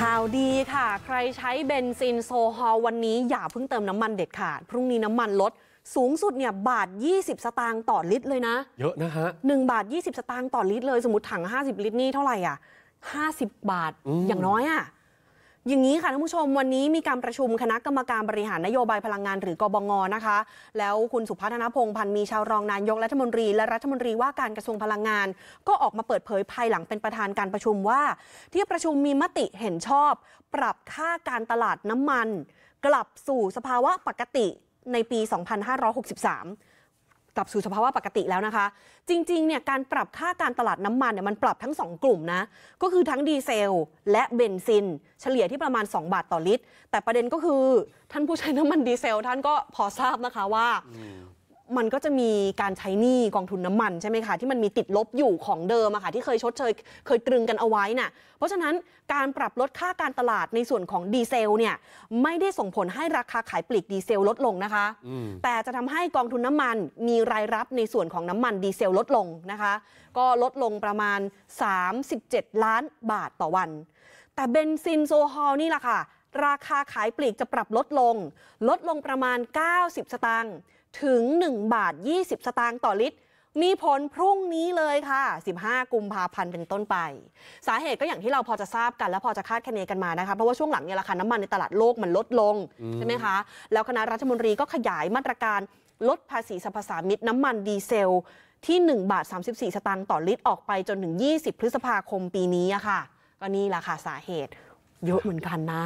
ข่าวดีค่ะ ใครใช้เบนซินโซฮอลวันนี้อย่าเพิ่งเติมน้ำมันเด็ดขาด พรุ่งนี้น้ำมันลด สูงสุดเนี่ยบาท 20 สตางค์ต่อลิตรเลยนะ เยอะนะฮะ 1 บาท 20 สตางค์ต่อลิตรเลยสมมติถัง 50 ลิตรนี่เท่าไหร่อ่ะ 50 บาทอย่างน้อยอ่ะอย่างนี้ค่ะท่านผู้ชมวันนี้มีการประชุมคณะกรรมการบริหารนโยบายพลังงานหรือ กบงนะคะ แล้วคุณสุพัฒนพงศ์พันมีชาวรองนายกรัฐมนตรีและรัฐมนตรีว่าการกระทรวงพลังงาน ก็ออกมาเปิดเผยภายหลังเป็นประธานการประชุมว่าที่ประชุมมีมติเห็นชอบ ปรับค่าการตลาดน้ำมัน กลับสู่สภาวะปกติในปี 2563กลับสู่สภาวะปกติแล้วนะคะ จริงๆเนี่ยการปรับค่าการตลาดน้ำมันเนี่ยมันปรับทั้ง 2 กลุ่มนะ ก็คือทั้งดีเซล และเบนซิน เฉลี่ยที่ประมาณ 2 บาทต่อลิตร แต่ประเด็นก็คือ ท่านผู้ใช้น้ำมันดีเซล ท่านก็พอทราบนะคะว่ามันก็จะมีการใช้หนี้กองทุนน้ามัน ใช่ไหมคะ ที่มันมีติดลบอยู่ของเดิมอะค่ะที่เคยชดเชยเคยตรึงกันเอาไว้น่ะเพราะฉะนั้นการปรับลดค่าการตลาดในส่วนของดีเซลเนี่ยไม่ได้ส่งผลให้ราคาขายปลีกดีเซลลดลงนะคะ แต่จะทำให้กองทุนน้ามันมีรายรับในส่วนของน้ำมันดีเซลลดลงนะคะ ก็ลดลงประมาณ 37 ล้านบาทต่อวัน แต่เบนซินโซฮอลนี่แหละค่ะราคาขายปลีกจะปรับลดลง ลดลงประมาณ 90 สตางค์ถึง 1 บาท 20 สตางค์ต่อลิตร มีผลพรุ่งนี้เลยค่ะ 15 กุมภาพันธ์เป็นต้นไป สาเหตุก็อย่างที่เราพอจะทราบกัน และพอจะคาดคะเนกันมานะคะเพราะว่าช่วงหลังเนี่ยราคาน้ำมันในตลาดโลกมันลดลงใช่ไหมคะแล้วคณะรัฐมนตรีก็ขยายมาตรการลดภาษีสรรพสามิตน้ำมันดีเซลที่1บาท34 สตางค์ต่อลิตรออกไปจนถึง20 พฤษภาคมปีนี้อะค่ะก็นี่แหละค่ะสาเหตุเยอะเหมือนกันนะ